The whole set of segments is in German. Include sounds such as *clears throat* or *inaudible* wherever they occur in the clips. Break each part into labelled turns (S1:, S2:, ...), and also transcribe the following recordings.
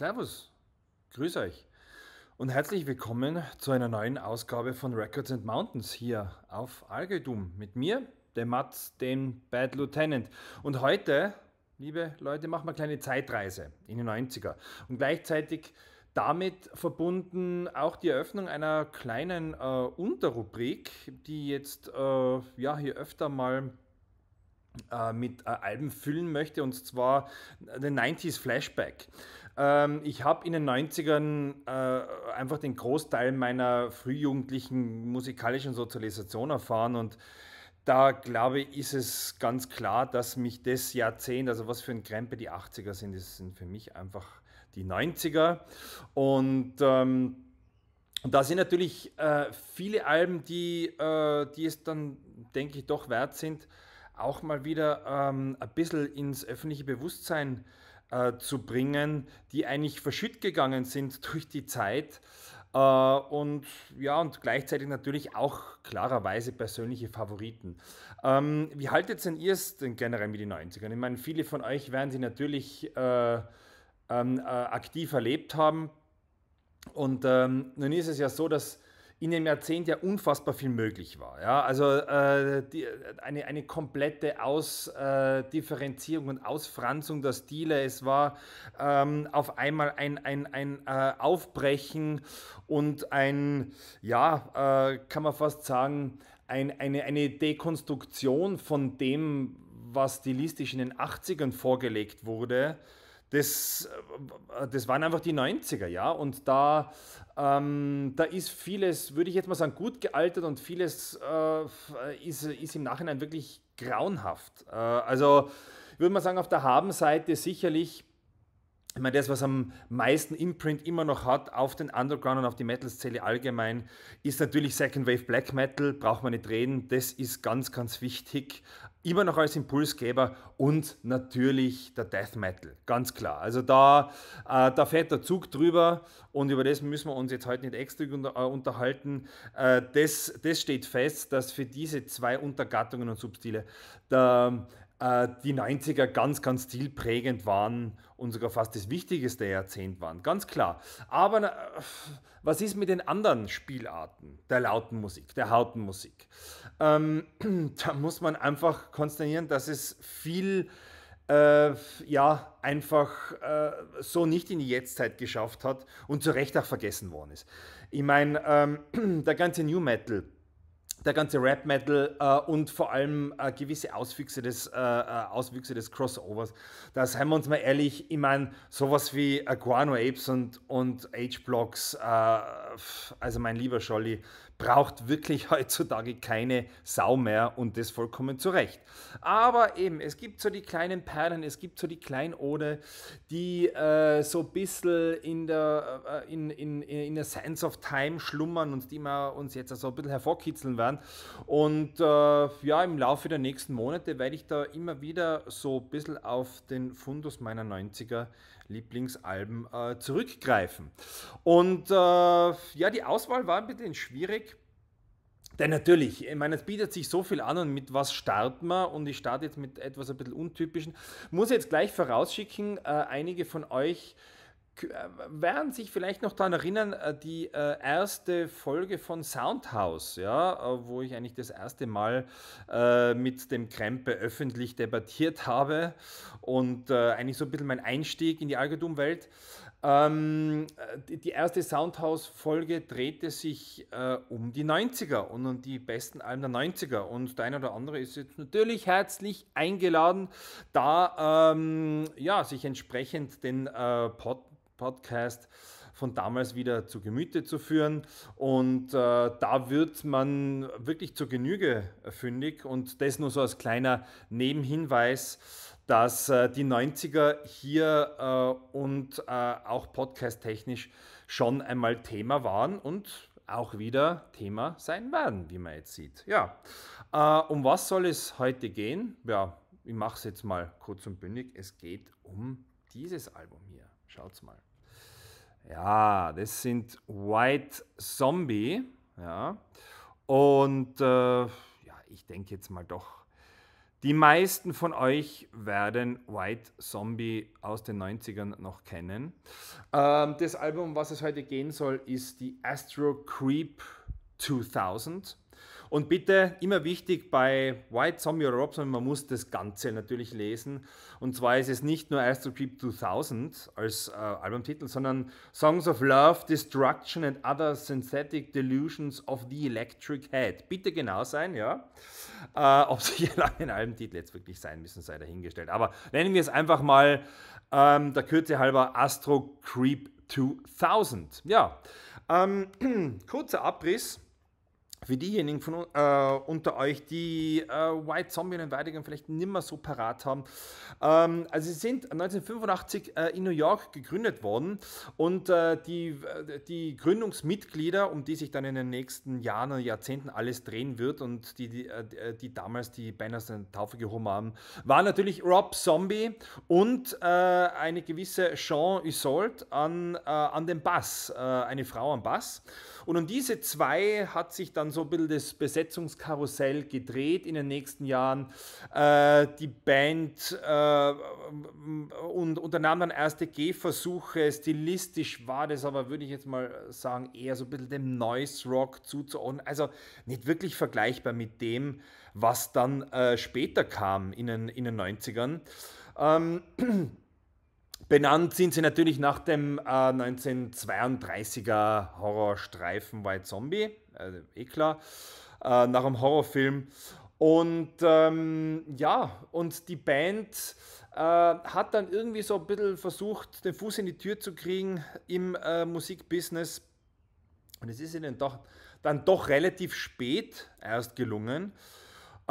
S1: Servus, grüß euch und herzlich willkommen zu einer neuen Ausgabe von Records and Mountains hier auf Algedum mit mir, dem Mats, dem Bad Lieutenant. Und heute, liebe Leute, machen wir eine kleine Zeitreise in die 90er und gleichzeitig damit verbunden auch die Eröffnung einer kleinen äh, Unterrubrik, die jetzt äh, ja hier öfter mal äh, mit äh, Alben füllen möchte, und zwar den 90s Flashback. Ähm, ich habe in den 90ern äh, einfach den Großteil meiner frühjugendlichen musikalischen Sozialisation erfahren und da glaube ich, ist es ganz klar, dass mich das Jahrzehnt, also was für ein Krempe die 80er sind, das sind für mich einfach die 90er. Und ähm, da sind natürlich äh, viele Alben, die, äh, die es dann, denke ich, doch wert sind, auch mal wieder ähm, ein bisschen ins öffentliche Bewusstsein äh, äh, zu bringen, die eigentlich verschütt gegangen sind *laughs* durch die Zeit. Äh, und ja, und gleichzeitig natürlich auch klarerweise persönliche Favoriten. Ähm, wie haltet denn ihr es denn generell mit den 90ern? Ich meine, viele von euch werden sie natürlich äh, ähm, äh, aktiv erlebt haben. Und ähm, nun ist es ja so, dass in dem Jahrzehnt ja unfassbar viel möglich war. Ja? Also äh, die, eine, eine komplette Ausdifferenzierung äh, und Ausfranzung der Stile. Es war ähm, auf einmal ein, ein, ein äh, Aufbrechen und ein, ja, äh, kann man fast sagen, ein, eine, eine Dekonstruktion von dem, was stilistisch in den 80ern vorgelegt wurde das, äh, das waren einfach die 90er, ja. Und da, ähm, da ist vieles, würde ich jetzt mal sagen, gut gealtert und vieles äh, ist, ist im Nachhinein wirklich grauenhaft. Äh, also würde man sagen, auf der Habenseite sicherlich ich meine, das, was am meisten Imprint immer noch hat auf den Underground und auf die Metal-Szene allgemein, ist natürlich Second Wave Black Metal, braucht man nicht reden, das ist ganz, ganz wichtig, immer noch als Impulsgeber und natürlich der Death Metal, ganz klar. Also da, äh, da fährt der Zug drüber und über das müssen wir uns jetzt heute nicht extra äh, unterhalten. Äh, das, das steht fest, dass für diese zwei Untergattungen und Substile der äh, die 90er ganz, ganz stilprägend waren und sogar fast das wichtigste Jahrzehnt waren, ganz klar. Aber äh, was ist mit den anderen Spielarten der lauten Musik, der harten Musik? Ähm, *clears throat* da muss man einfach konstatieren, dass es viel, äh, ja, einfach äh, so nicht in die Jetztzeit geschafft hat und zu Recht auch vergessen worden ist. Ich meine, ähm, *clears throat* der ganze New Metal der ganze Rap-Metal äh, und vor allem äh, gewisse Auswüchse des, äh, äh, Auswüchse des Crossovers. Da seien wir uns mal ehrlich, ich meine, sowas wie äh, Guano Apes und, und H-Blocks äh, also mein lieber Scholli, braucht wirklich *laughs* heutzutage keine Sau mehr und das vollkommen zu Recht. Aber eben, es gibt so die kleinen Perlen, es gibt so die Kleinode, die äh, so ein bisschen in der, äh, in, in, in der Sense of Time schlummern und die wir uns jetzt so also ein bisschen hervorkitzeln werden. Und äh, ja, im Laufe der nächsten Monate werde ich da immer wieder so ein bisschen auf den Fundus meiner 90er Lieblingsalben äh, zurückgreifen. Und äh, ja, die Auswahl war ein bisschen schwierig. Denn natürlich, ich meine, es bietet sich so viel an und mit was starten wir? Und ich starte jetzt mit etwas ein bisschen untypischen. Muss jetzt gleich vorausschicken, äh, einige von euch äh, werden sich vielleicht noch daran erinnern, äh, die äh, erste Folge von Soundhouse, ja, wo ich eigentlich das erste Mal mit dem Krempe öffentlich debattiert habe und eigentlich so ein bisschen mein Einstieg in die Algotum-Welt. Ähm, die erste Soundhouse-Folge drehte sich um die 90er und um die besten Alben der 90er. Und der eine oder andere ist jetzt natürlich herzlich eingeladen, da ähm, ja, sich entsprechend den äh, Pod Podcast von damals wieder zu Gemüte zu führen. Und äh, da wird man wirklich zur Genüge fündig. Und das nur so als kleiner Nebenhinweis, dass äh, die 90er hier äh, und äh, auch podcast-technisch schon einmal Thema waren und auch wieder Thema sein werden, wie man jetzt sieht. Ja, äh, um was soll es heute gehen? Ja, ich mache es jetzt mal kurz und bündig. Es geht um dieses Album hier. Schaut's mal. Ja, das sind White Zombie. Ja. Und äh, ja, ich denke jetzt mal doch, die meisten von euch werden White Zombie aus den 90ern noch kennen. Ähm, das Album, um was es heute gehen soll, ist die Astro Creep 2000. Und bitte, immer wichtig bei White Zombie oder Robson, man muss das Ganze natürlich lesen. Und zwar ist es nicht nur Astro Creep 2000 als äh, Albumtitel, sondern Songs of Love, Destruction and Other Synthetic Delusions of the Electric Head. Bitte genau sein, ja. Äh, ob sich *laughs* ein Albumtitel jetzt wirklich sein müssen, sei dahingestellt. Aber nennen wir es einfach mal ähm, der Kürze halber Astro Creep 2000. Ja, ähm, *clears throat* kurzer Abriss für diejenigen von äh, unter euch, die äh, White Zombie und Weidigen vielleicht nicht mehr so parat haben. Ähm, also sie sind 1985 äh, in New York gegründet worden und äh, die, äh, die Gründungsmitglieder, um die sich dann in den nächsten Jahren und Jahrzehnten alles drehen wird und die, die, äh, die damals die Banners in Taufe gehoben haben, waren natürlich Rob Zombie und eine gewisse Jean Isold an, an dem Bass, eine Frau am Bass. Und um diese zwei hat sich dann so ein bisschen das Besetzungskarussell gedreht in den nächsten Jahren. Äh, die Band äh, und unternahm dann erste Gehversuche. Stilistisch war das aber, würde ich jetzt mal sagen, eher so ein bisschen dem Noise Rock zuzuordnen. Also nicht wirklich vergleichbar mit dem, was dann äh, später kam in den, in den 90ern. Ähm, *clears throat* Benannt sind sie natürlich nach dem äh, 1932er Horrorstreifen White Zombie, also eh klar, äh, nach einem Horrorfilm. Und ähm, ja, und die Band äh, hat dann irgendwie so ein bisschen versucht, den Fuß in die Tür zu kriegen im äh, Musikbusiness. Und es ist ihnen doch, dann doch relativ spät erst gelungen.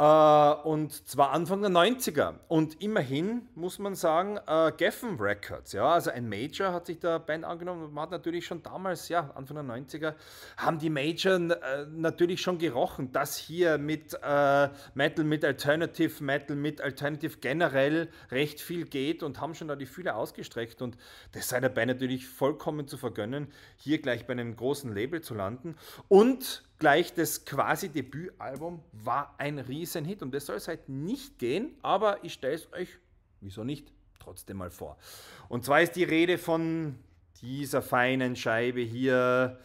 S1: Äh, und zwar Anfang der 90er. Und immerhin muss man sagen, äh, Geffen Records, ja, also ein Major hat sich der Band angenommen man hat natürlich schon damals, ja, Anfang der 90er, haben die Major äh, natürlich schon gerochen, dass hier mit Metal, mit Alternative Metal, mit Alternative generell recht viel geht und haben schon da die Fühler ausgestreckt. Und das sei der Band natürlich vollkommen zu vergönnen, hier gleich bei einem großen Label zu landen. Und gleich das quasi Debütalbum war ein Riesenhit. und das soll es halt nicht gehen, aber ich stelle es euch, wieso nicht, trotzdem mal vor. Und zwar ist die Rede von dieser feinen Scheibe hier.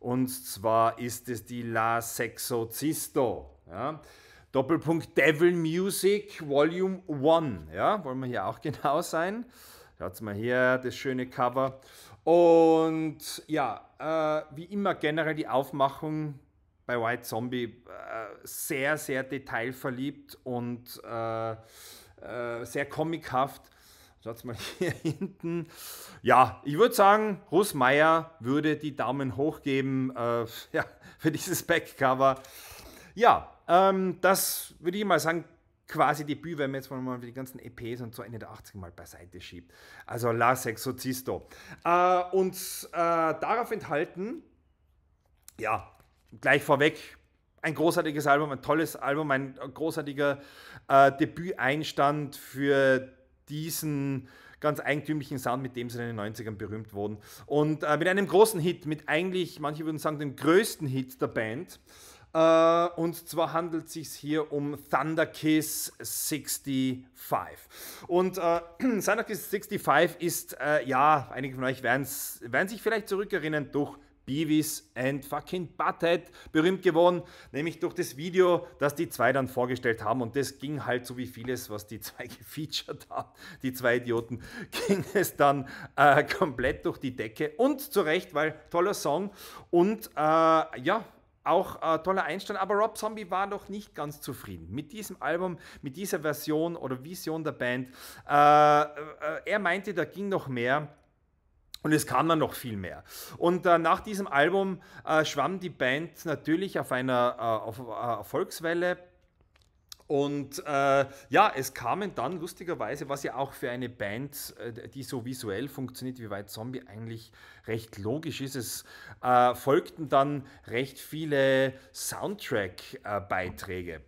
S1: Und zwar ist es die La Sexocisto. Ja? Doppelpunkt Devil Music Volume 1. Ja, wollen wir hier auch *laughs* genau sein. Schaut mal hier, das schöne Cover. Und ja, äh, wie immer generell die Aufmachung bei White Zombie äh, sehr, sehr detailverliebt und äh, äh, sehr comichaft. Schaut mal *laughs* hier hinten. Ja, ich würde sagen, Russ Meyer würde die Daumen hoch geben äh, *laughs* ja, für dieses Backcover. Ja, ähm, das würde ich mal sagen, quasi Debüt, wenn man jetzt mal die ganzen EPs und so Ende der 80 mal beiseite schiebt. Also Las Exorcisto. Äh, und äh, darauf enthalten, ja, gleich vorweg, ein großartiges Album, ein tolles Album, ein großartiger äh, Debüteinstand für diesen ganz eigentümlichen Sound, mit dem sie in den 90ern berühmt wurden. Und äh, mit einem großen Hit, mit eigentlich, manche würden sagen, dem größten Hit der Band. Uh, und zwar handelt es sich hier um Thunder Kiss 65. Und uh, Thunder Kiss 65 ist, uh, ja, einige von euch werden sich vielleicht zurückerinnern durch Beavis and fucking Butthead berühmt geworden, nämlich durch das Video, das die zwei dann vorgestellt haben. Und das ging halt so wie vieles, was die zwei *laughs* gefeatured haben, die zwei Idioten, *laughs* ging es dann äh, komplett durch die Decke. Und zu Recht, weil toller Song und äh, ja, auch äh, toller Einstand, aber Rob Zombie war noch nicht ganz zufrieden mit diesem Album, mit dieser Version oder Vision der Band. Äh, äh, er meinte, da ging noch mehr. Und es kam dann noch viel mehr. Und äh, nach diesem Album äh, schwamm die Band natürlich auf einer äh, auf, äh, Erfolgswelle. Und äh, ja, es kamen dann lustigerweise, was ja auch für eine Band, äh, die so visuell funktioniert wie White Zombie, eigentlich recht logisch ist, es folgten dann recht viele Soundtrack-Beiträge.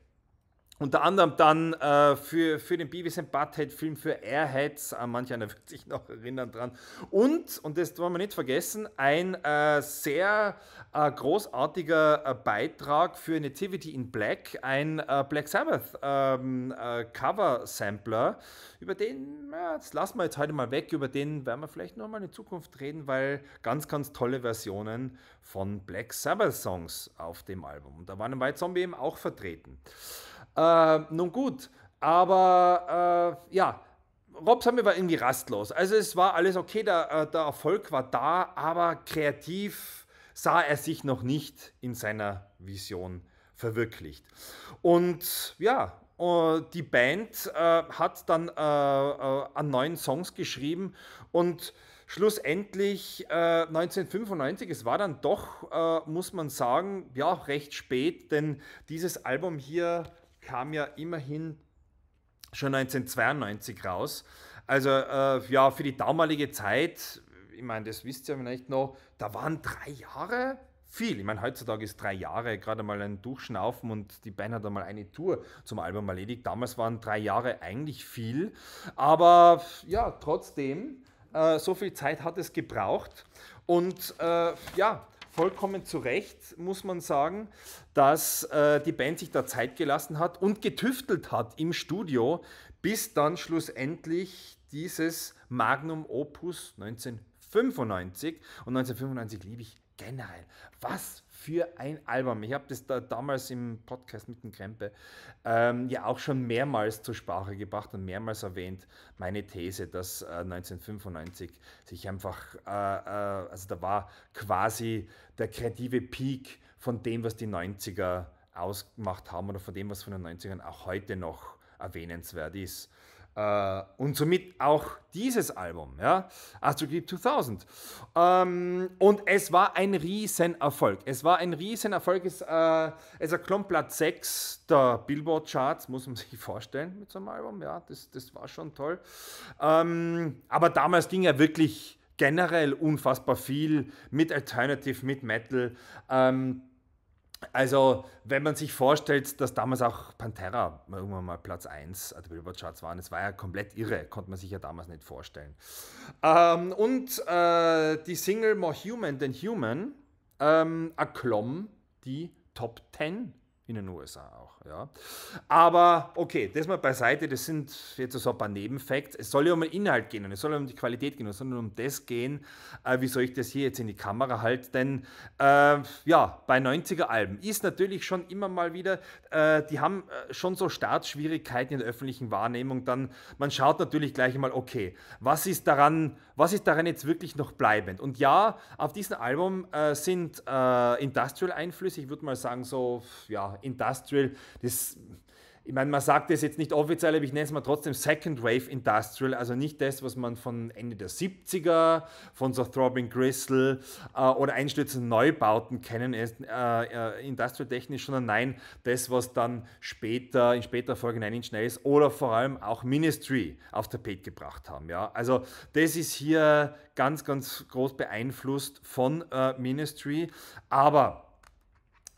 S1: Unter anderem dann äh, für, für den Beavis and Butthead-Film, für Airheads, äh, manch einer *laughs* wird sich noch erinnern dran. Und, und das wollen wir nicht vergessen, ein äh, sehr äh, großartiger äh, Beitrag für Nativity in Black, ein äh, Black Sabbath ähm, Cover-Sampler, über den, ja, das lassen wir jetzt heute mal weg, über den werden wir vielleicht nochmal in Zukunft reden, weil ganz, ganz tolle Versionen von Black Sabbath-Songs auf dem Album. Und da waren White Zombie eben auch vertreten. Äh, nun gut, aber äh, ja, Robsamir war irgendwie rastlos. Also es war alles okay, der, äh, der Erfolg war da, aber kreativ sah er sich noch nicht in seiner Vision verwirklicht. Und ja, äh, die Band äh, hat dann äh, äh, an neuen Songs geschrieben und schlussendlich 1995, äh, es war dann doch, muss man sagen, ja, recht spät, denn dieses Album hier kam ja immerhin schon 1992 raus. Also äh, ja, für die damalige Zeit, ich meine, das wisst ihr vielleicht noch, da waren drei Jahre viel. Ich meine, heutzutage ist drei Jahre gerade mal ein Durchschnaufen und die Band hat einmal eine Tour zum Album erledigt. Damals waren drei Jahre eigentlich viel, aber ja, trotzdem, äh, so viel Zeit hat es gebraucht und äh, ja, vollkommen zu Recht, muss man sagen, dass äh, die Band sich da Zeit gelassen hat und getüftelt hat im Studio, bis dann schlussendlich dieses Magnum Opus 1995 und 1995 liebe ich generell. Was für ein Album. Ich habe das da damals im Podcast mit dem Krempe ähm, ja auch schon mehrmals zur Sprache gebracht und mehrmals erwähnt, meine These, dass äh, 1995 sich einfach, äh, äh, also da war quasi der kreative Peak von dem, was die 90er ausgemacht haben oder von dem, was von den 90ern auch heute noch erwähnenswert ist. Uh, und somit auch dieses Album, ja, Astrogrid 2000. Um, und es war ein Riesenerfolg. Es war ein Riesenerfolg. Es, uh, es erklommt Platz 6 der Billboard-Charts, muss man *laughs* sich vorstellen mit so einem Album. Ja, das, das war schon toll. Um, ähm, aber damals ging er wirklich generell unfassbar viel mit Alternative, mit Metal. Um, ähm, also, wenn man sich vorstellt, dass damals auch Pantera irgendwann mal Platz 1 der Billboard Charts waren, das war ja komplett irre, konnte man sich ja damals nicht vorstellen. Ähm, und äh, die Single More Human Than Human ähm, erklomm die Top 10 in den USA auch, ja. Aber okay, das mal beiseite, das sind jetzt so ein paar Nebenfacts. Es soll ja um den Inhalt gehen und es soll ja um die Qualität gehen, es soll um das gehen, äh, wie soll ich das hier jetzt in die Kamera halten? Denn äh, ja, bei 90er-Alben ist natürlich schon immer mal wieder, äh, die haben äh, schon so Startschwierigkeiten in der öffentlichen Wahrnehmung. Dann, man schaut natürlich gleich mal, okay, was ist daran was ist daran jetzt wirklich noch bleibend? Und ja, auf diesem Album äh, sind äh, Industrial-Einflüsse, ich würde mal sagen so, ja, Industrial, das ich meine, man sagt das jetzt nicht offiziell, aber ich nenne es mal trotzdem Second Wave Industrial, also nicht das, was man von Ende der 70er, von so Throbbing Gristle äh, oder einstürzenden Neubauten kennen, äh, äh, industrial-technisch, sondern nein, das, was dann später, in später Folge Nine Inch Nails oder vor allem auch Ministry auf Tapet gebracht haben. Ja? Also das ist hier ganz, ganz groß beeinflusst von äh, Ministry, aber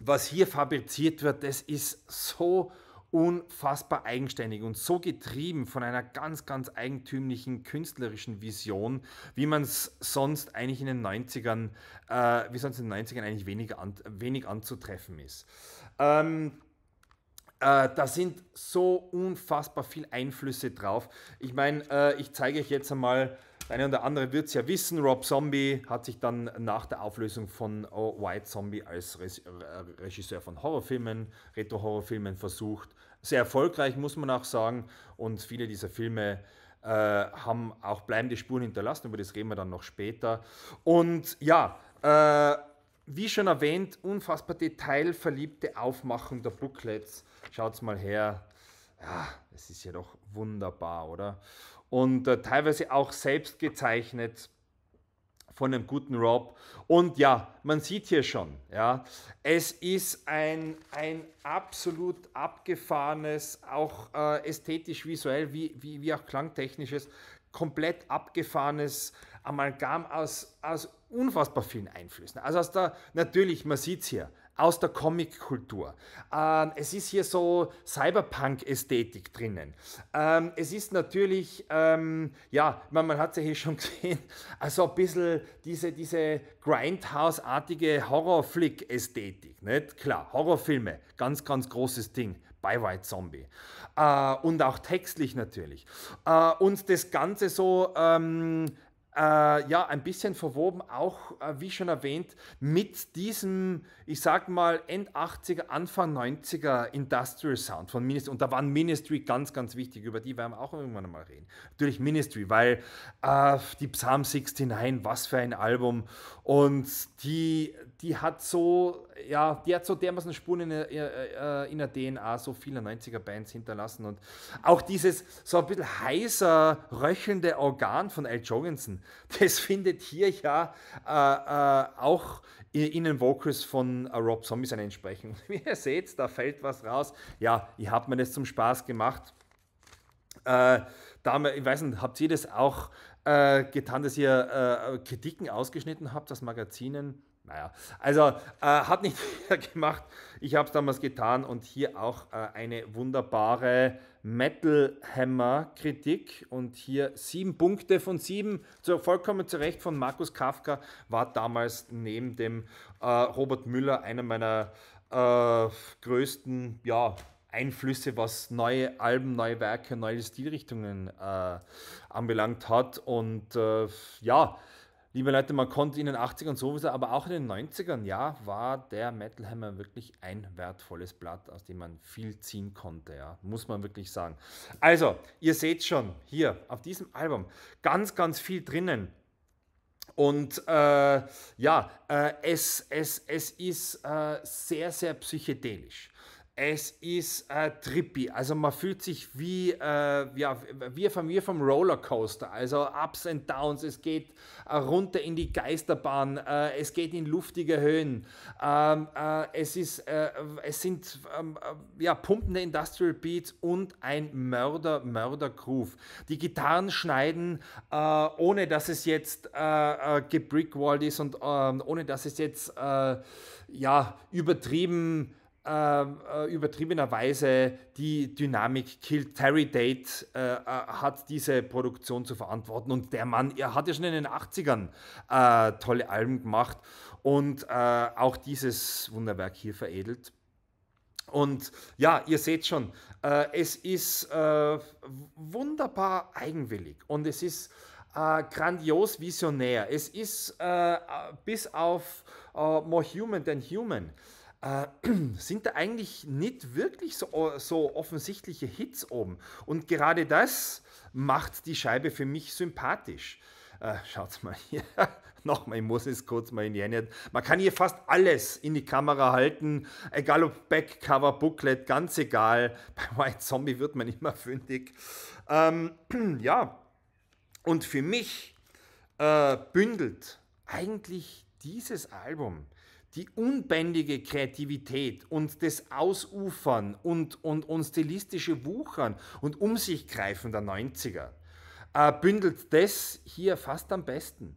S1: was hier fabriziert wird, das ist so unfassbar eigenständig und so getrieben von einer ganz, ganz eigentümlichen künstlerischen Vision, wie man es sonst eigentlich in den 90ern, äh, wie sonst in den 90ern eigentlich wenig, an, wenig anzutreffen ist. Ähm, äh, da sind so unfassbar viel Einflüsse drauf. Ich meine, äh, ich zeige euch jetzt einmal der eine oder andere wird es ja wissen, Rob Zombie hat sich dann nach der Auflösung von oh, White Zombie als Regisseur von Horrorfilmen, Retro-Horrorfilmen versucht sehr erfolgreich, muss man auch sagen. Und viele dieser Filme äh, haben auch bleibende Spuren hinterlassen, über das reden wir dann noch später. Und ja, äh, wie schon erwähnt, unfassbar detailverliebte Aufmachung der Booklets. Schaut mal her. Ja, es ist ja doch wunderbar, oder? Und äh, teilweise auch selbst gezeichnet von einem guten Rob. Und ja, man sieht hier schon, ja, es ist ein, ein absolut abgefahrenes, auch äh, ästhetisch, visuell, wie, wie, wie auch klangtechnisches, komplett abgefahrenes Amalgam aus, aus unfassbar vielen Einflüssen. Also aus der, natürlich, man sieht es hier, aus der Comic-Kultur. Ähm, es ist hier so Cyberpunk-Ästhetik drinnen. Ähm, es ist natürlich, ähm, ja, man, man hat es ja hier schon *laughs* gesehen, also ein bisschen diese, diese Grindhouse-artige horror flick ästhetik Nicht? Klar, Horrorfilme, ganz, ganz großes Ding bei White Zombie. Äh, und auch textlich natürlich. Äh, und das Ganze so ähm, äh, ja ein bisschen verwoben, auch äh, wie schon erwähnt, mit diesem, ich sag mal, End 80er, Anfang 90er Industrial Sound von Ministry. Und da waren Ministry ganz, ganz wichtig, über die werden wir auch irgendwann mal reden. Natürlich Ministry, weil äh, die Psalm 69, was für ein Album und die die hat so, ja, die hat so dermaßen Spuren in der, äh, äh, in der DNA so vieler 90er-Bands hinterlassen. Und auch dieses so ein bisschen heißer, röchelnde Organ von Al Jorgensen, *laughs* das findet hier ja äh, äh, auch in den Vocals von äh, Rob Zombie seine Entsprechung. *laughs* Wie ihr seht, da fällt was raus. Ja, ich habe mir das zum Spaß gemacht. Äh, damals, ich weiß nicht, habt ihr das auch getan, dass ihr Kritiken ausgeschnitten habt aus Magazinen? Naja, also äh, hat nicht *laughs* gemacht. Ich habe es damals getan und hier auch äh, eine wunderbare Metal Hammer Kritik und hier sieben Punkte von sieben, so vollkommen zu Recht von Markus Kafka, war damals neben dem äh, Robert Müller einer meiner äh, größten, ja, Einflüsse, was neue Alben, neue Werke, neue Stilrichtungen äh, anbelangt hat. Und äh, ja, liebe Leute, man konnte in den 80ern sowieso, aber auch in den 90ern, ja, war der Metal Hammer wirklich ein wertvolles Blatt, aus dem man viel ziehen konnte, ja, muss man wirklich sagen. Also, ihr seht schon hier auf diesem Album ganz, ganz viel drinnen. Und äh, ja, äh, es, es, es ist äh, sehr, sehr psychedelisch. Es ist äh, trippy, also man fühlt sich wie, äh, ja, wie, vom, wie vom Rollercoaster, also Ups and Downs, es geht äh, runter in die Geisterbahn, äh, es geht in luftige Höhen, ähm, äh, es, ist, äh, es sind ähm, ja, pumpende Industrial Beats und ein Mörder, Mörder Groove. Die Gitarren schneiden, ohne dass es jetzt äh, gebrickwalled ist und ähm, ohne dass es jetzt ja, übertrieben ist ähm, äh, übertriebenerweise die Dynamik killt. Terry Date äh, äh, hat diese Produktion zu verantworten und der Mann, er hat ja schon in den 80ern äh, tolle Alben gemacht und äh, auch dieses Wunderwerk hier veredelt. Und ja, ihr seht schon, äh, es ist wunderbar eigenwillig und es ist grandios visionär. Es ist bis auf More Human Than Human äh, *clears throat* sind da eigentlich nicht wirklich so, so offensichtliche Hits oben. Und gerade das macht die Scheibe für mich sympathisch. Äh, schaut mal hier. *laughs* Nochmal, ich muss es kurz mal in die Hände. Man kann hier fast alles in die Kamera halten, egal ob Backcover, Booklet, ganz egal. *laughs* Bei White Zombie wird man immer fündig. Ähm, *clears throat* ja, und für mich äh, bündelt eigentlich dieses Album die unbändige Kreativität und das Ausufern und, und, und stilistische Wuchern und Umsichgreifen der 90er äh, bündelt das hier fast am besten.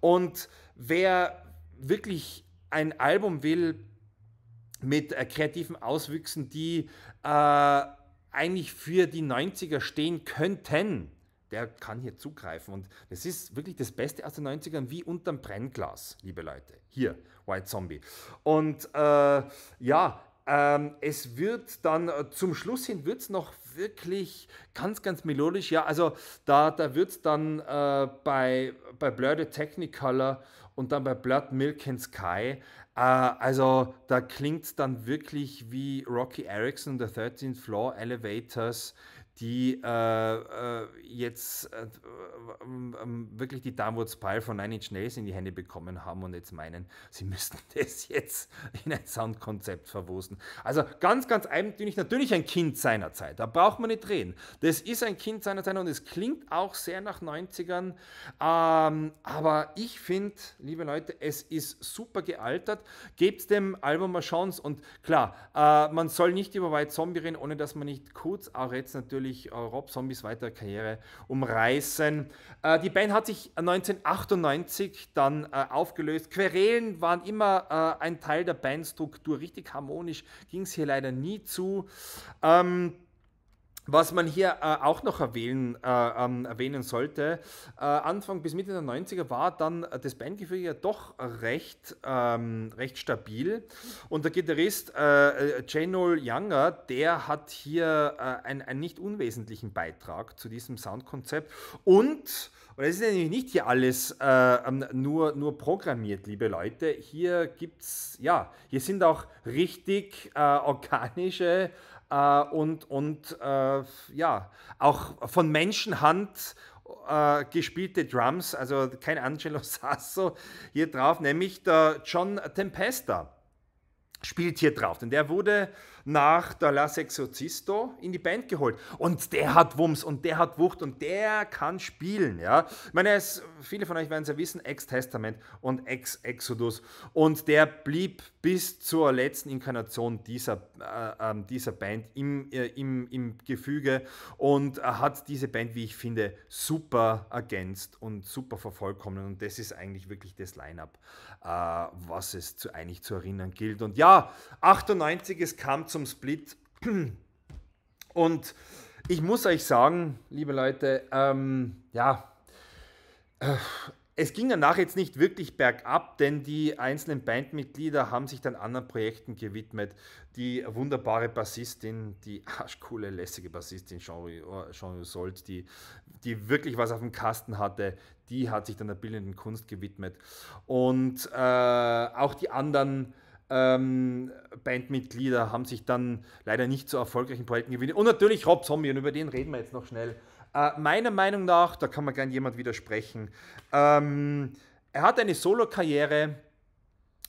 S1: Und wer wirklich ein Album will mit äh, kreativen Auswüchsen, die äh, eigentlich für die 90er stehen könnten, der kann hier zugreifen. Und das ist wirklich das Beste aus den 90ern, wie unterm Brennglas, liebe Leute. Hier, White Zombie. Und äh, ja, ähm, es wird dann äh, zum Schluss hin wird es noch wirklich ganz, ganz melodisch. Ja, also da, da wird es dann äh, bei, bei Blurred Technicolor und dann bei Blood Milk and Sky. Äh, also da klingt es dann wirklich wie Rocky Erickson, The 13th Floor Elevators, die äh, äh jetzt äh, äh, ähm, äh, wirklich die Downwards Spiral von Nine Inch Nails in die Hände bekommen haben und jetzt meinen, sie müssten *laughs* das jetzt in ein Soundkonzept verwursten. Also ganz, ganz eigentlich natürlich ein Kind seiner Zeit, da braucht man nicht reden. Das ist ein Kind seiner Zeit und es klingt auch sehr nach 90ern, ähm, aber ich finde, liebe Leute, es ist super gealtert, gebt dem Album eine Chance und klar, äh, man soll nicht über White Zombie reden, ohne dass man nicht kurz auch jetzt natürlich natürlich äh, Rob Zombies weitere Karriere umreißen. Äh, die Band hat sich 1998 äh, dann aufgelöst. Querelen waren immer ein Teil der Bandstruktur. Richtig harmonisch ging es hier leider nie zu. Ähm, was man hier äh, auch noch erwähnen, äh, ähm, erwähnen sollte, äh, Anfang bis Mitte der 90er war dann das Bandgefühl ja doch recht, ähm, recht stabil. Und der Gitarrist äh, äh Janol Younger, der hat hier äh, ein, einen nicht unwesentlichen Beitrag zu diesem Soundkonzept. Und, und es ist nämlich nicht hier alles äh, ähm, nur, nur programmiert, liebe Leute. Hier gibt's, ja, hier sind auch richtig organische äh, und, und äh, ja, auch von Menschenhand äh, gespielte Drums, also kein Angelo *laughs* Sasso hier drauf, nämlich der John Tempesta spielt hier drauf, denn der wurde nach der Las Exorcisto in die Band geholt. Und der hat Wumms und der hat Wucht und der kann spielen. Ja? Ich meine, es, viele von euch werden es ja wissen, Ex-Testament und Ex-Exodus. Und der blieb bis zur letzten Inkarnation dieser, äh, ähm, dieser Band im, äh, im, im Gefüge und hat diese Band, wie ich finde, super ergänzt und super vervollkommen. Und das ist eigentlich wirklich das Line-up, äh, was es zu, eigentlich zu erinnern gilt. Und ja, 98, es kam zum Split. Und ich muss euch sagen, liebe Leute, ähm, ja, äh, es ging danach jetzt nicht wirklich bergab, denn die einzelnen Bandmitglieder haben sich dann anderen Projekten gewidmet. Die wunderbare Bassistin, die arschcoole, lässige Bassistin Jean Sold, die, die wirklich was auf dem Kasten hatte, die hat sich dann der bildenden Kunst gewidmet. Und äh, auch die anderen ähm, Bandmitglieder haben sich dann leider nicht zu erfolgreichen Projekten gewinnt. Und natürlich Rob Zombie, und über den reden wir jetzt noch schnell. Äh, meiner Meinung nach, da kann man gern jemand widersprechen, ähm, er hat eine Solo-Karriere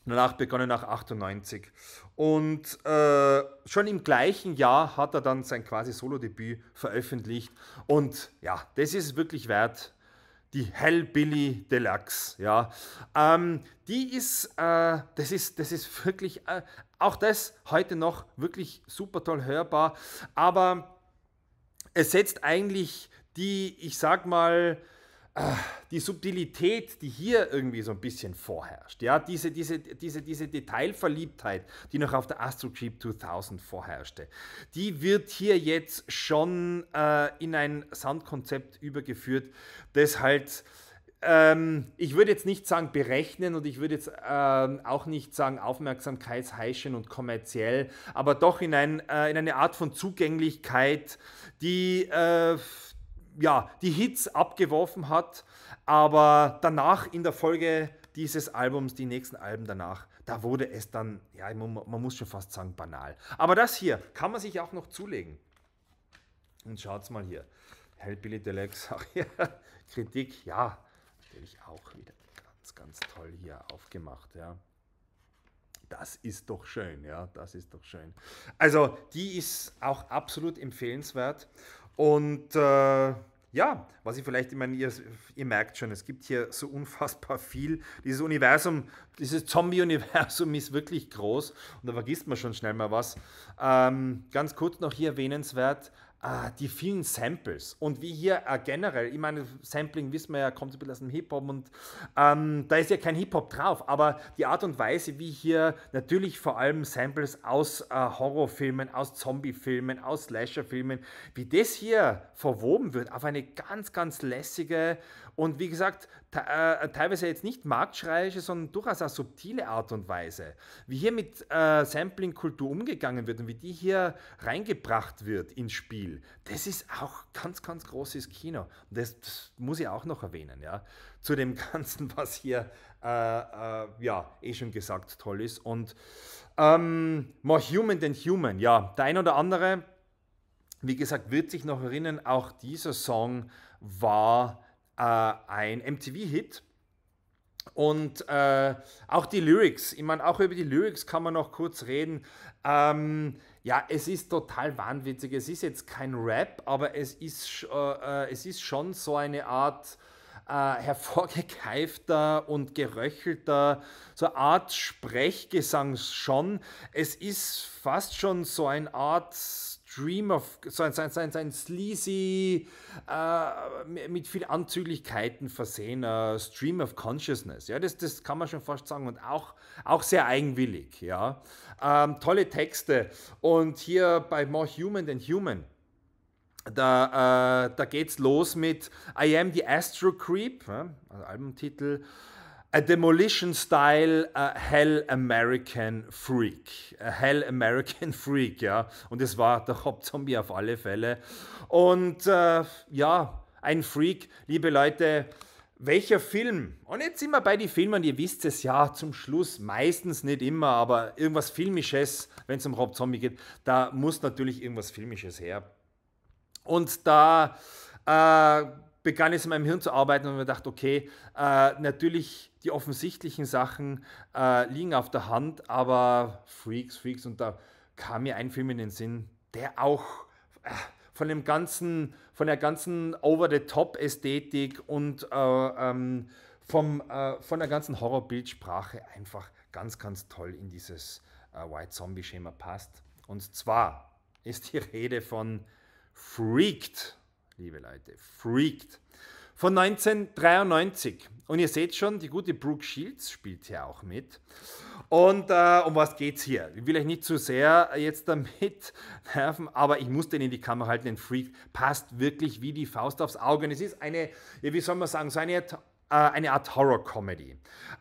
S1: danach begonnen nach 98. Und äh, schon im gleichen Jahr hat er dann sein quasi Solo-Debüt veröffentlicht. Und ja, das ist wirklich wert, die Hellbilly Deluxe. Ja. Ähm, die ist, äh, das ist, das ist wirklich, äh, auch das heute noch wirklich super toll hörbar. Aber es setzt eigentlich die, ich sag mal, die Subtilität, die hier irgendwie so ein bisschen vorherrscht, ja, diese, diese, diese, diese Detailverliebtheit, die noch auf der Astro Creep 2000 vorherrschte, die wird hier jetzt schon äh, in ein Soundkonzept übergeführt, das halt, ähm, ich würde jetzt nicht sagen berechnen und ich würde jetzt ähm, auch nicht sagen aufmerksamkeitsheischen und kommerziell, aber doch in, ein, äh, in eine Art von Zugänglichkeit, die... Äh, ja, die Hits abgeworfen hat, aber danach in der Folge dieses Albums, die nächsten Alben danach, da wurde es dann, ja, man, man muss schon fast sagen, banal. Aber das hier kann man sich auch noch zulegen. Und schaut's mal hier. Hell Billy Deluxe, *laughs* auch hier. Kritik, ja, natürlich auch wieder ganz, ganz toll hier aufgemacht, ja. Das ist doch schön, ja, das ist doch schön. Also, die ist auch absolut empfehlenswert. Und äh, ja, was ich vielleicht, ich meine, ihr, ihr, merkt schon, es gibt hier so unfassbar viel. Dieses Universum, dieses Zombie-Universum *laughs* ist wirklich groß und da vergisst man schon schnell mal was. Ähm, ganz kurz noch hier erwähnenswert, ah, die vielen Samples und wie hier äh, generell, ich meine, Sampling wissen wir ja, kommt ein bisschen aus dem Hip-Hop und ähm, da ist ja kein Hip-Hop drauf, aber die Art und Weise, wie hier natürlich vor allem Samples aus äh, Horrorfilmen, aus Zombiefilmen, aus Slasherfilmen, wie das hier verwoben wird auf eine ganz, ganz lässige, und wie gesagt, äh, teilweise jetzt nicht marktschreierische, sondern durchaus auch subtile Art und Weise. Wie hier mit äh, Sampling-Kultur umgegangen wird und wie die hier reingebracht wird ins Spiel, das ist auch ganz, ganz großes Kino. Und das, das muss ich auch noch erwähnen, ja. Zu dem *laughs* Ganzen, was hier, äh, äh, ja, eh schon gesagt, toll ist. Und ähm, More Human Than Human, ja, der ein oder andere, wie gesagt, wird sich noch erinnern, auch dieser Song war äh, ein MTV-Hit. Und äh, auch die Lyrics, ich meine, auch über die Lyrics kann man noch kurz reden. Ähm, ja, es ist total wahnwitzig. Es ist jetzt kein Rap, aber es ist, äh, äh, es ist schon so eine Art äh, hervorgekeifter und geröchelter, so eine Art Sprechgesang schon. Es ist fast schon so eine Art Stream of, so ein, so ein, sleazy, äh, mit viel Anzüglichkeiten versehener Stream of Consciousness. Ja, das, das kann man schon fast sagen und auch, auch sehr eigenwillig. Ja, ähm, tolle Texte und hier bei More Human Than Human. Da, äh, da geht's los mit I Am the Astro Creep, ja, also Albumtitel. A Demolition Style, a Hell American Freak. A Hell American *laughs* Freak, ja. Und es war der Hauptzombie auf alle Fälle. Und äh, ja, ein Freak, liebe Leute. Welcher Film? Und jetzt sind wir bei den Filmen, ihr wisst es ja zum Schluss, meistens nicht immer, aber irgendwas Filmisches, wenn es um Rob Zombie geht, da muss natürlich irgendwas Filmisches her. Und da äh, begann es in meinem Hirn zu arbeiten und mir dachte, okay, äh, natürlich die offensichtlichen Sachen äh, liegen auf der Hand, aber Freaks, Freaks, und da kam mir ein Film in den Sinn, der auch äh, von dem ganzen, von der ganzen Over-the-Top-Ästhetik und äh, ähm, vom, äh, von der ganzen Horrorbildsprache einfach ganz, ganz toll in dieses äh, White Zombie-Schema passt. Und zwar ist die Rede von Freaked, liebe Leute, Freaked von 1993. Und ihr seht schon, die gute Brooke Shields spielt hier auch mit. Und äh, um was geht's hier? Ich will euch nicht zu sehr jetzt damit *laughs* nerven, aber ich muss den in die Kamera halten. Den Freak passt wirklich wie die Faust aufs Auge. Und es ist eine, wie soll man sagen, so eine äh, eine Art Horror-Comedy.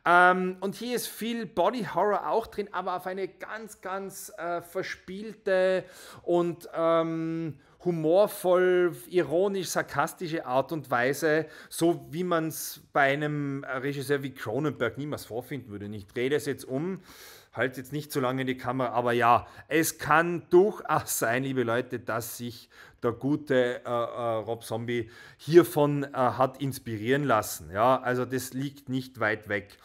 S1: Ähm, und hier ist viel Body-Horror auch drin, aber auf eine ganz, ganz äh, verspielte und ähm, humorvoll, ironisch, sarkastische Art und Weise, so wie man es bei einem Regisseur wie Cronenberg niemals vorfinden würde. Und ich drehe es jetzt um, halte jetzt nicht so lange in die Kamera, aber ja, es kann durchaus *laughs* sein, liebe Leute, dass sich der gute äh, äh, Rob Zombie hiervon äh, hat inspirieren lassen. Ja, also das liegt nicht weit weg.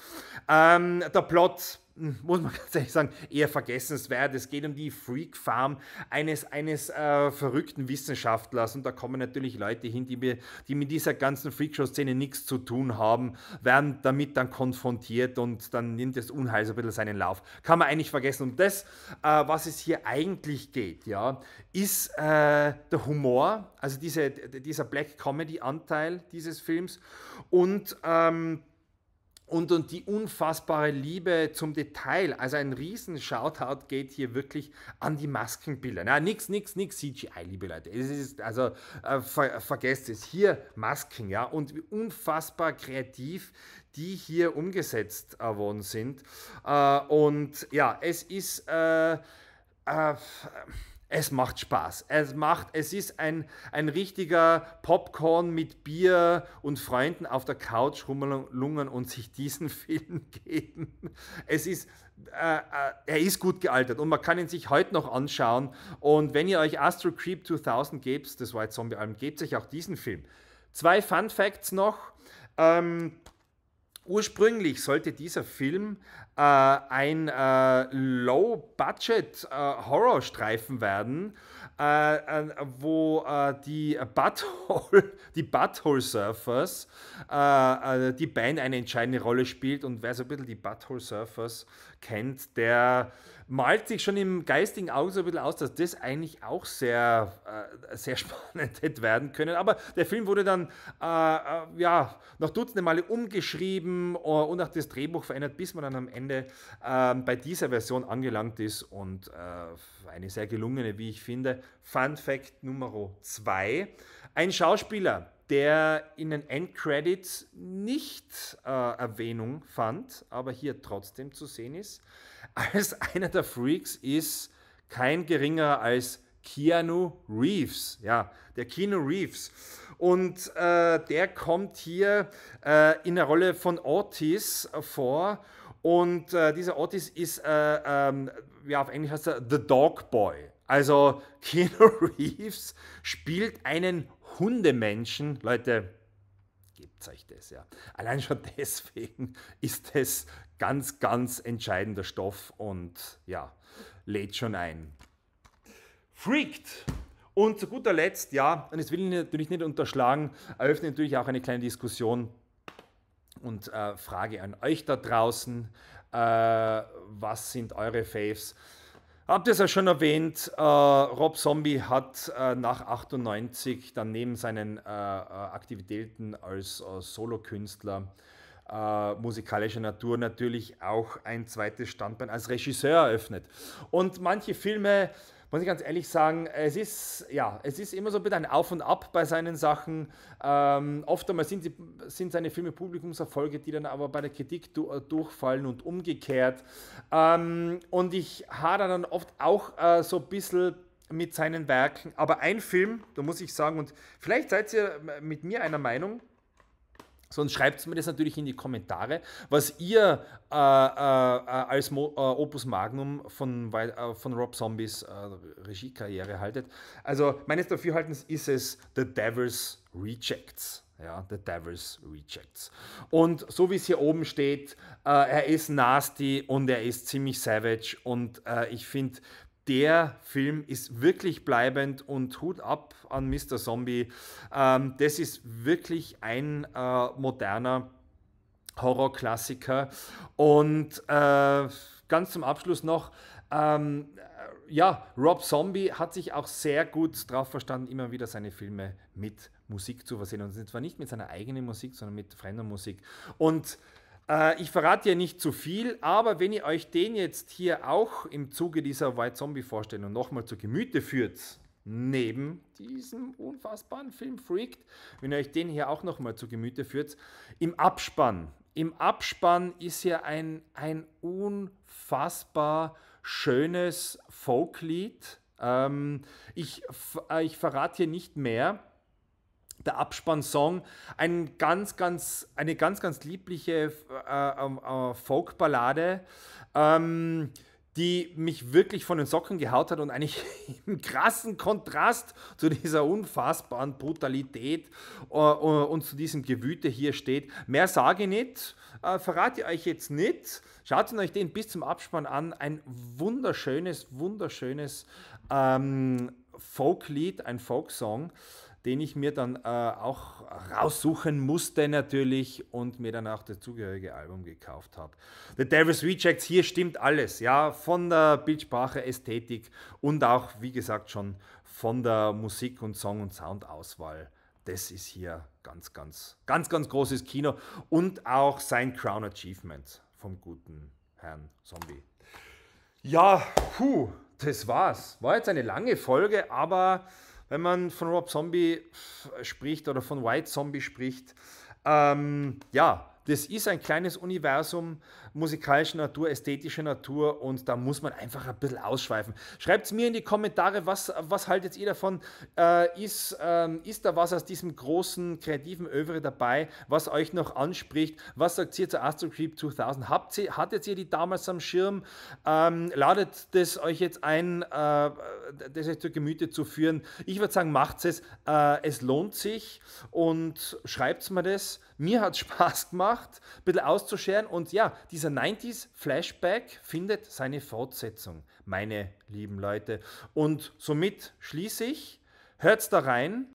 S1: Ähm, der Plot muss man *laughs* ganz ehrlich sagen, eher vergessenswert. Es geht um die Freak Farm eines, eines äh, verrückten Wissenschaftlers. Und da kommen natürlich Leute hin, die, mir, die mit dieser ganzen Freakshow-Szene nichts zu tun haben, werden damit dann konfrontiert und dann nimmt das Unheil so ein bisschen seinen Lauf. Kann man eigentlich vergessen. Und das, äh, was es hier eigentlich geht, ja, ist äh, der Humor, also diese, dieser Black Comedy-Anteil dieses Films und ähm, und, und die unfassbare Liebe zum Detail. Also ein riesen Shoutout geht hier wirklich an die Maskenbilder. Na, nix, nix, nix CGI, liebe Leute. Es ist, also äh, ver vergesst es. Hier Masken, ja. Und unfassbar kreativ die hier umgesetzt äh, worden sind. Äh, und ja, es ist... Äh, äh es macht Spaß. Es macht, es ist ein, ein richtiger Popcorn mit Bier und Freunden auf der Couch rumlungern und sich diesen *laughs* Film geben. Es ist, äh, äh, er ist gut gealtert und man kann ihn sich heute noch anschauen. Und wenn ihr euch Astro Creep 2000 gebt, das White Zombie Album, gebt euch auch diesen Film. Zwei Fun Facts noch. Ähm, Ursprünglich sollte dieser Film äh, ein äh, Low-Budget-Horrorstreifen äh, werden, äh, äh, wo äh, die, Butthole, *laughs* die Butthole Surfers, die Band eine entscheidende Rolle spielt und wer so ein bisschen die Butthole Surfers kennt, der malt sich schon im geistigen Auge so ein bisschen aus, dass das eigentlich auch sehr, äh, sehr *laughs* spannend hätte werden können. Aber der Film wurde dann äh, äh ja, noch Dutzende Male umgeschrieben äh, und auch das Drehbuch verändert, bis man dann am Ende ähm, bei dieser Version angelangt ist und äh, eine sehr gelungene, wie ich finde. Fun Fact Nummer 2. Ein Schauspieler, der in den Endcredits nicht äh, Erwähnung fand, aber hier trotzdem zu sehen ist, *laughs* als einer der Freaks ist kein geringerer als Keanu Reeves. Ja, der Keanu Reeves. Und äh, der kommt hier äh, in der Rolle von Otis vor. Und äh, dieser Otis ist, äh, ähm, ja, auf Englisch heißt er The Dog Boy. Also *laughs* Keanu Reeves spielt einen Hundemenschen, Leute, gibt euch das ja. Allein schon *laughs* deswegen ist das ganz, ganz entscheidender Stoff und ja, lädt schon ein. Freaked! Und zu guter Letzt, ja, und das will ich natürlich nicht unterschlagen, eröffnet natürlich auch eine kleine Diskussion und äh, Frage an euch da draußen. Äh, was sind eure Faves? Habt ihr es ja schon erwähnt, äh, Rob Zombie hat äh, nach 98 dann neben seinen äh, äh Aktivitäten als äh, Solokünstler äh, musikalischer Natur natürlich auch ein zweites Standbein als Regisseur eröffnet. Und manche Filme muss ich ganz ehrlich sagen, es ist, ja, es ist immer so ein bisschen ein Auf und Ab bei seinen Sachen. Ähm, oft einmal sind, sie, sind seine Filme Publikumserfolge, die dann aber bei der Kritik du, äh, durchfallen und umgekehrt. Ähm, und ich hader dann oft auch äh, so ein bisschen mit seinen Werken. Aber ein Film, da muss ich sagen, und vielleicht seid ihr mit mir einer Meinung, Sonst schreibt mir das natürlich in die Kommentare, was ihr äh, äh, äh als Mo, äh, Opus Magnum von, äh, von Rob Zombies äh, Regiekarriere haltet. Also meines Dafürhaltens ist es The Devil's Rejects. Ja, The Devil's Rejects. Und so wie es hier oben steht, er ist nasty und er ist ziemlich savage und ich finde, der Film ist wirklich bleibend und Hut ab an Mr. Zombie. Ähm, das ist wirklich ein äh, moderner Horrorklassiker. Und äh, ganz zum Abschluss noch, ähm, ja, Rob Zombie hat sich auch sehr gut darauf verstanden, immer wieder seine Filme mit Musik zu versehen. Und zwar nicht mit seiner eigenen Musik, sondern mit fremder Musik. Und äh, ich verrate ja nicht zu viel, aber wenn ihr euch den jetzt hier auch im Zuge dieser White Zombie-Vorstellung nochmal zu Gemüte führt, neben diesem unfassbaren Film Freaked, wenn ihr euch den hier auch nochmal zu Gemüte führt, im Abspann. Im Abspann ist ja ein, ein unfassbar schönes Folklied. Ähm, ich, äh, ich verrate hier nicht mehr, der Abspann-Song. Ein ganz, ganz, eine ganz, ganz liebliche äh, ähm, äh, Folk-Ballade, ähm, die mich wirklich von den Socken gehaut hat und eigentlich *laughs* im krassen Kontrast zu dieser unfassbaren Brutalität äh, äh, und zu diesem Gewüte hier steht. Mehr sage ich nicht, äh, verrate ich euch jetzt nicht. Schaut euch den bis zum Abspann an. Ein wunderschönes, wunderschönes ähm, Folklied, ein Folksong. song den ich mir dann äh, auch raussuchen musste natürlich und mir dann auch das zugehörige Album gekauft habe. The Devil's Rejects, hier stimmt alles, ja, von der Bildsprache, Ästhetik und auch, wie gesagt, schon von der Musik und Song- und Soundauswahl. Das ist hier ganz, ganz, ganz, ganz großes Kino und auch sein Crown Achievement vom guten Herrn Zombie. Ja, puh, das war's. War jetzt eine lange Folge, aber wenn man von Rob Zombie äh, spricht oder von White Zombie spricht, ähm, ja, das ist ein kleines Universum, musikalischer Natur, ästhetischer Natur und da muss man einfach ein bisschen ausschweifen. Schreibt es mir in die Kommentare, was, was haltet ihr davon? Äh, ist, ähm, ist da was aus diesem großen kreativen Övre dabei, was euch noch anspricht? Was sagt ihr zu Astro Creep 2000? Habt ihr, hattet ihr die damals am Schirm? Ähm, ladet das euch jetzt ein, äh, das euch zu Gemüte zu führen? Ich würde sagen, macht es. Äh, es lohnt sich und schreibt mir das. Mir hat *laughs* Spaß gemacht, ein bisschen auszuscheren und ja, dieser dieser 90s Flashback findet seine Fortsetzung, meine lieben Leute. Und somit schließe ich, hört's da rein